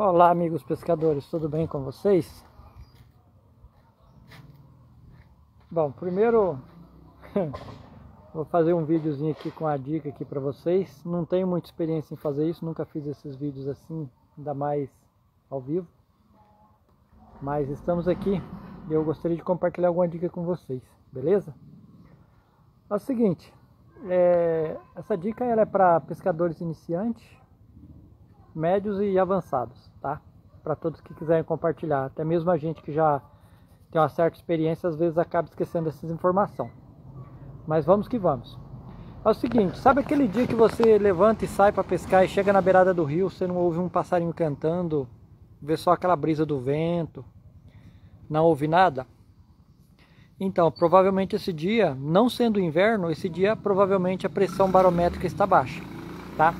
Olá, amigos pescadores, tudo bem com vocês? Bom, primeiro vou fazer um videozinho aqui com a dica aqui para vocês. Não tenho muita experiência em fazer isso, nunca fiz esses vídeos assim, ainda mais ao vivo. Mas estamos aqui e eu gostaria de compartilhar alguma dica com vocês, beleza? É o seguinte, é, essa dica ela é para pescadores iniciantes, médios e avançados, tá? Para todos que quiserem compartilhar. Até mesmo a gente que já tem uma certa experiência, às vezes acaba esquecendo essas informações. Mas vamos que vamos. É o seguinte, sabe aquele dia que você levanta e sai para pescar e chega na beirada do rio, você não ouve um passarinho cantando, vê só aquela brisa do vento, não ouve nada? Então, provavelmente esse dia, não sendo inverno, esse dia provavelmente a pressão barométrica está baixa, tá?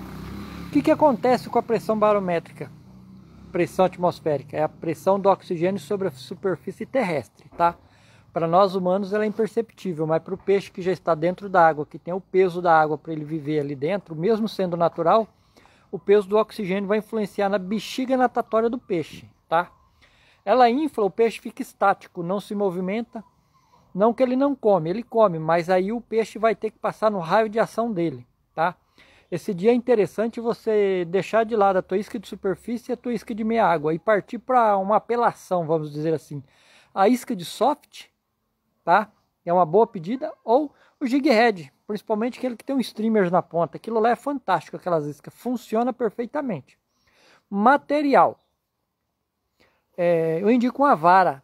O que, que acontece com a pressão barométrica? Pressão atmosférica é a pressão do oxigênio sobre a superfície terrestre, tá? Para nós humanos ela é imperceptível, mas para o peixe que já está dentro da água, que tem o peso da água para ele viver ali dentro, mesmo sendo natural, o peso do oxigênio vai influenciar na bexiga natatória do peixe, tá? Ela infla, o peixe fica estático, não se movimenta. Não que ele não come, ele come, mas aí o peixe vai ter que passar no raio de ação dele, tá? Esse dia é interessante você deixar de lado a tua isca de superfície e a tua isca de meia água e partir para uma apelação, vamos dizer assim. A isca de soft, tá? É uma boa pedida ou o jig head, principalmente aquele que tem um streamer na ponta. Aquilo lá é fantástico, aquelas iscas, funciona perfeitamente. Material. É, eu indico uma vara,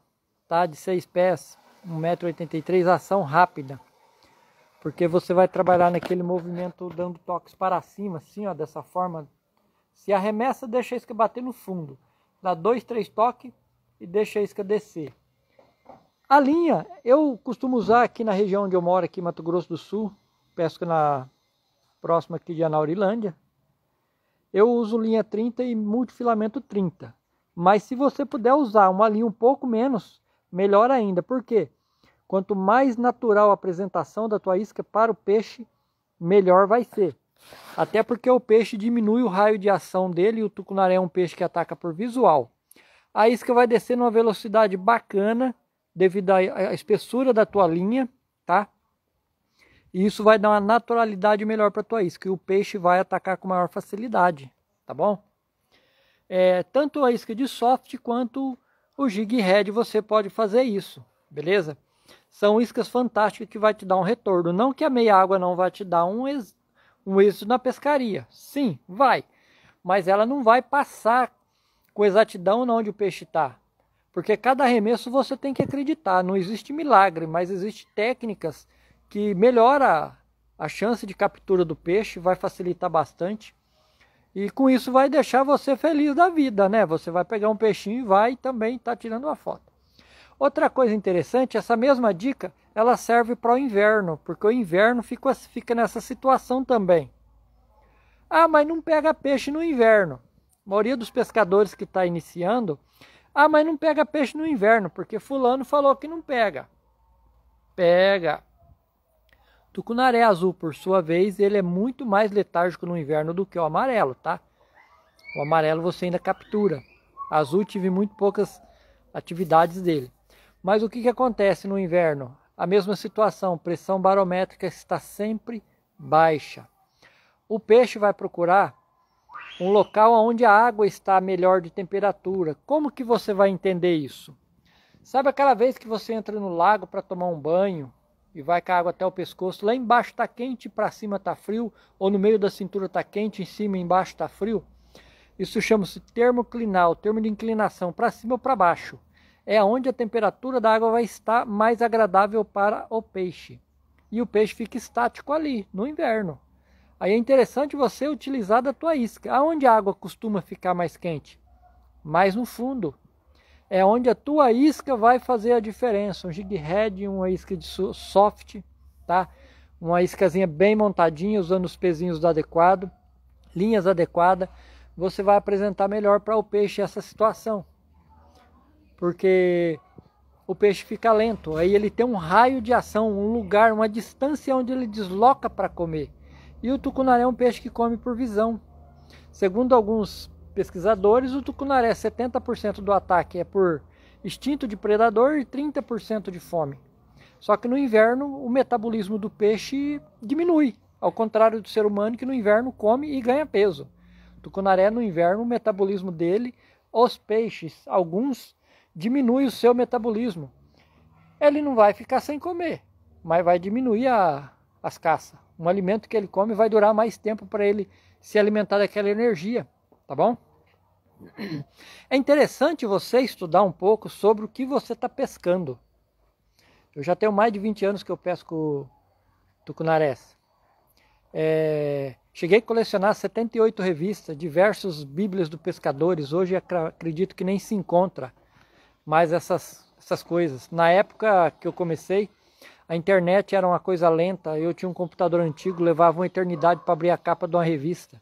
tá? De 6 pés, 1,83m, ação rápida porque você vai trabalhar naquele movimento dando toques para cima, assim, ó, dessa forma. Se arremessa, deixa a isca bater no fundo. Dá dois, três toques e deixa a isca descer. A linha, eu costumo usar aqui na região onde eu moro, aqui em Mato Grosso do Sul, pesco na próxima aqui de Anaurilândia. Eu uso linha 30 e multifilamento 30. Mas se você puder usar uma linha um pouco menos, melhor ainda. Por quê? Porque Quanto mais natural a apresentação da tua isca para o peixe, melhor vai ser. Até porque o peixe diminui o raio de ação dele e o tucunaré é um peixe que ataca por visual. A isca vai descer numa velocidade bacana devido à espessura da tua linha, tá? E isso vai dar uma naturalidade melhor para a tua isca e o peixe vai atacar com maior facilidade, tá bom? É, tanto a isca de soft quanto o jig head você pode fazer isso, beleza? São iscas fantásticas que vai te dar um retorno. Não que a meia água não vai te dar um, ex, um êxito na pescaria. Sim, vai. Mas ela não vai passar com exatidão onde o peixe está. Porque cada arremesso você tem que acreditar. Não existe milagre, mas existem técnicas que melhora a chance de captura do peixe, vai facilitar bastante. E com isso vai deixar você feliz da vida, né? Você vai pegar um peixinho e vai também estar tá tirando uma foto. Outra coisa interessante, essa mesma dica, ela serve para o inverno, porque o inverno fica, fica nessa situação também. Ah, mas não pega peixe no inverno. A maioria dos pescadores que está iniciando, ah, mas não pega peixe no inverno, porque fulano falou que não pega. Pega. Tucunaré azul, por sua vez, ele é muito mais letárgico no inverno do que o amarelo, tá? O amarelo você ainda captura. Azul tive muito poucas atividades dele. Mas o que, que acontece no inverno? A mesma situação, pressão barométrica está sempre baixa. O peixe vai procurar um local onde a água está melhor de temperatura. Como que você vai entender isso? Sabe aquela vez que você entra no lago para tomar um banho e vai com a água até o pescoço, lá embaixo está quente, para cima está frio, ou no meio da cintura está quente, em cima e embaixo está frio? Isso chama-se termoclinal, termo de inclinação, para cima ou para baixo é onde a temperatura da água vai estar mais agradável para o peixe. E o peixe fica estático ali, no inverno. Aí é interessante você utilizar da tua isca. Aonde a água costuma ficar mais quente? Mais no fundo. É onde a tua isca vai fazer a diferença. Um jig head, uma isca de soft, tá? Uma iscazinha bem montadinha, usando os pezinhos adequados, linhas adequadas. Você vai apresentar melhor para o peixe essa situação porque o peixe fica lento. Aí ele tem um raio de ação, um lugar, uma distância onde ele desloca para comer. E o tucunaré é um peixe que come por visão. Segundo alguns pesquisadores, o tucunaré 70% do ataque é por instinto de predador e 30% de fome. Só que no inverno o metabolismo do peixe diminui, ao contrário do ser humano que no inverno come e ganha peso. O tucunaré no inverno, o metabolismo dele, os peixes, alguns diminui o seu metabolismo. Ele não vai ficar sem comer, mas vai diminuir a, as caças. Um alimento que ele come vai durar mais tempo para ele se alimentar daquela energia, tá bom? É interessante você estudar um pouco sobre o que você está pescando. Eu já tenho mais de 20 anos que eu pesco tucunarés. É, cheguei a colecionar 78 revistas, diversos bíblias do pescadores. Hoje acredito que nem se encontra mais essas, essas coisas. Na época que eu comecei, a internet era uma coisa lenta. Eu tinha um computador antigo, levava uma eternidade para abrir a capa de uma revista.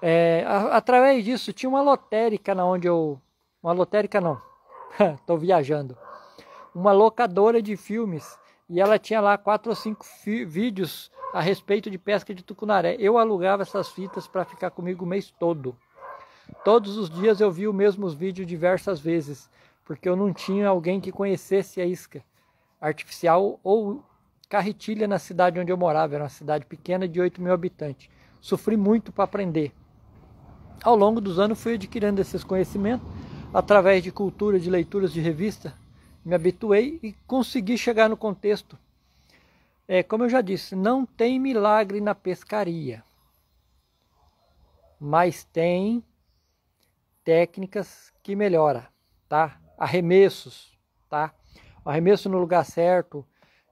É, a, através disso, tinha uma lotérica na onde eu. Uma lotérica não, estou viajando. Uma locadora de filmes. E ela tinha lá quatro ou cinco vídeos a respeito de pesca de tucunaré. Eu alugava essas fitas para ficar comigo o mês todo. Todos os dias eu vi o mesmo vídeo diversas vezes, porque eu não tinha alguém que conhecesse a isca artificial ou carretilha na cidade onde eu morava. Era uma cidade pequena de 8 mil habitantes. Sofri muito para aprender. Ao longo dos anos fui adquirindo esses conhecimentos através de cultura, de leituras de revista. Me habituei e consegui chegar no contexto. É, como eu já disse, não tem milagre na pescaria, mas tem técnicas que melhora, tá? Arremessos, tá? O arremesso no lugar certo.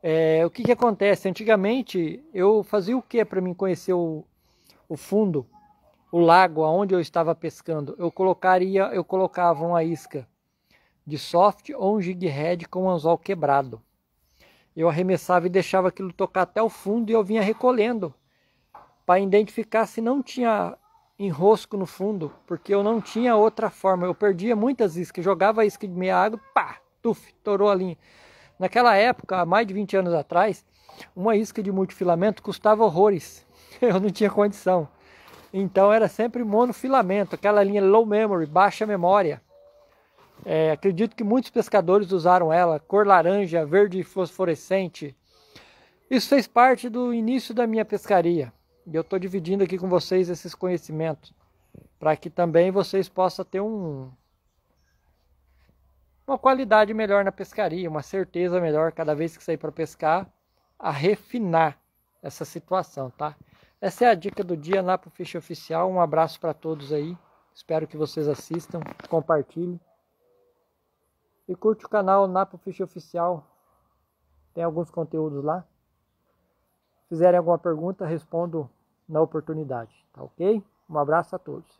É, o que, que acontece? Antigamente eu fazia o que para mim conhecer o, o fundo, o lago aonde eu estava pescando? Eu colocaria, eu colocava uma isca de soft ou um jig head com um anzol quebrado. Eu arremessava e deixava aquilo tocar até o fundo e eu vinha recolhendo para identificar se não tinha enrosco no fundo, porque eu não tinha outra forma. Eu perdia muitas iscas, jogava isca de meia água, pá, tuf, torou a linha. Naquela época, há mais de 20 anos atrás, uma isca de multifilamento custava horrores. Eu não tinha condição. Então era sempre monofilamento, aquela linha low memory, baixa memória. É, acredito que muitos pescadores usaram ela, cor laranja, verde fosforescente. Isso fez parte do início da minha pescaria. E eu estou dividindo aqui com vocês esses conhecimentos para que também vocês possam ter um, uma qualidade melhor na pescaria, uma certeza melhor cada vez que sair para pescar, a refinar essa situação, tá? Essa é a dica do dia lá para o Oficial. Um abraço para todos aí. Espero que vocês assistam, compartilhem. E curte o canal Napo Ficha Oficial. Tem alguns conteúdos lá. Se fizerem alguma pergunta, respondo na oportunidade, tá ok? Um abraço a todos.